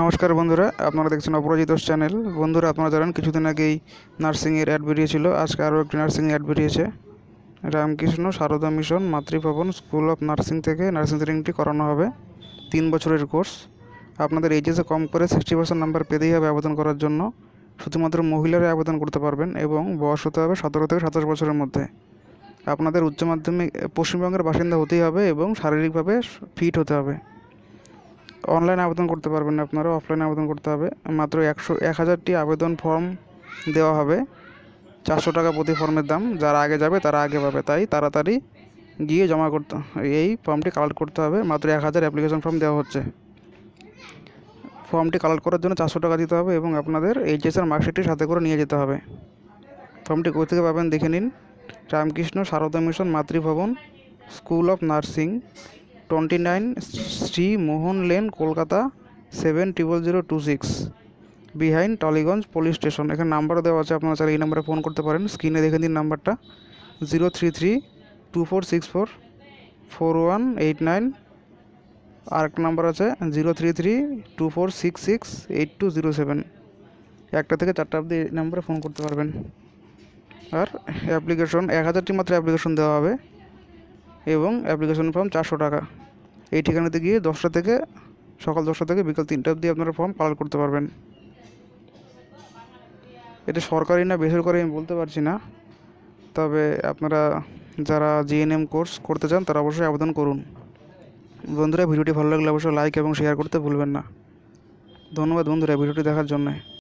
নমস্কার বন্ধুরা আপনারা দেখছেন অপরাজিত চ্যানেল বন্ধুরা আপনারা জানেন কিছুদিন আগেই নার্সিংয়ের অ্যাড বেরিয়েছিল আজকে আরও একটি নার্সিং অ্যাড বেরিয়েছে Ramakrishna Sarada Mission Matribhavan school of nursing থেকে নার্সিং ট্রেনিংটি করানো হবে তিন বছরের কোর্স আপনাদের এইচএসে কম করে সিক্সটি পার্সেন্ট নাম্বার পেতেই হবে আবেদন করার জন্য শুধুমাত্র মহিলারা আবেদন করতে পারবেন এবং বয়স হতে হবে সতেরো থেকে সাতাশ বছরের মধ্যে আপনাদের উচ্চ মাধ্যমিক পশ্চিমবঙ্গের বাসিন্দা হতেই হবে এবং শারীরিকভাবে ফিট হতে হবে অনলাইন আবেদন করতে পারবেন না আপনারা অফলাইনে আবেদন করতে হবে মাত্র একশো এক হাজারটি আবেদন ফর্ম দেওয়া হবে চারশো টাকা প্রতি ফর্মের দাম যারা আগে যাবে তারা আগে পাবে তাই তাড়াতাড়ি গিয়ে জমা করতে এই ফর্মটি কালেক্ট করতে হবে মাত্র এক হাজার অ্যাপ্লিকেশন ফর্ম দেওয়া হচ্ছে ফর্মটি কালেক্ট করার জন্য চারশো টাকা দিতে হবে এবং আপনাদের এইচএসের মার্কশিটটি সাথে করে নিয়ে যেতে হবে ফর্মটি কোথা থেকে পাবেন দেখে নিন Ramakrishna Sarada Mission Matribhavan school of nursing twenty nine Shri Mohan lane Kolkata seven triple zero two six behind Tollygunge police station এখানে নাম্বার দেওয়া আছে আপনারা চাইলে এই নাম্বারে ফোন করতে পারেন স্ক্রিনে দেখে দিন নাম্বারটা zero three three two four six four four one eight nine আর এক নাম্বার আছে zero three three two four six six eight two zero seven একটা থেকে চারটা অবধি এই নাম্বারে ফোন করতে পারবেন আর অ্যাপ্লিকেশন এক হাজারটি মাত্র অ্যাপ্লিকেশন দেওয়া হবে এবং অ্যাপ্লিকেশন ফর্ম চারশো টাকা এই ঠিকানাতে গিয়ে দশটা থেকে সকাল দশটা থেকে বিকাল তিনটা অবধি আপনারা ফর্ম পালন করতে পারবেন এটা সরকারি না বেসরকারি আমি বলতে পারছি না তবে আপনারা যারা জিএনএম কোর্স করতে চান তারা অবশ্যই আবেদন করুন বন্ধুরা ভিডিওটি ভালো লাগলে অবশ্যই লাইক এবং শেয়ার করতে ভুলবেন না ধন্যবাদ বন্ধুরা ভিডিওটি দেখার জন্যে